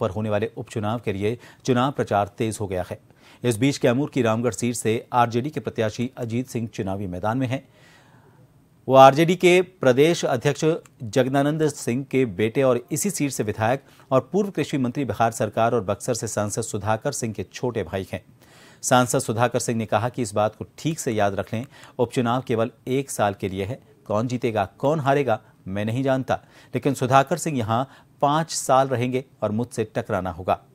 पर होने वाले उपचुनाव के लिए चुनाव प्रचार तेज हो गया है इस बीच कैमूर की रामगढ़ सीट से आरजेडी के प्रत्याशी अजीत सिंह चुनावी मैदान में हैं वो आरजेडी के प्रदेश अध्यक्ष जगदानंद सिंह के बेटे और इसी सीट से विधायक और पूर्व कृषि मंत्री बिहार सरकार और बक्सर से सांसद सुधाकर सिंह के छोटे भाई हैं सांसद सुधाकर सिंह ने कहा कि इस बात को ठीक से याद रख लें उपचुनाव केवल एक साल के लिए है कौन जीतेगा कौन हारेगा मैं नहीं जानता लेकिन सुधाकर सिंह यहाँ पाँच साल रहेंगे और मुझसे टकराना होगा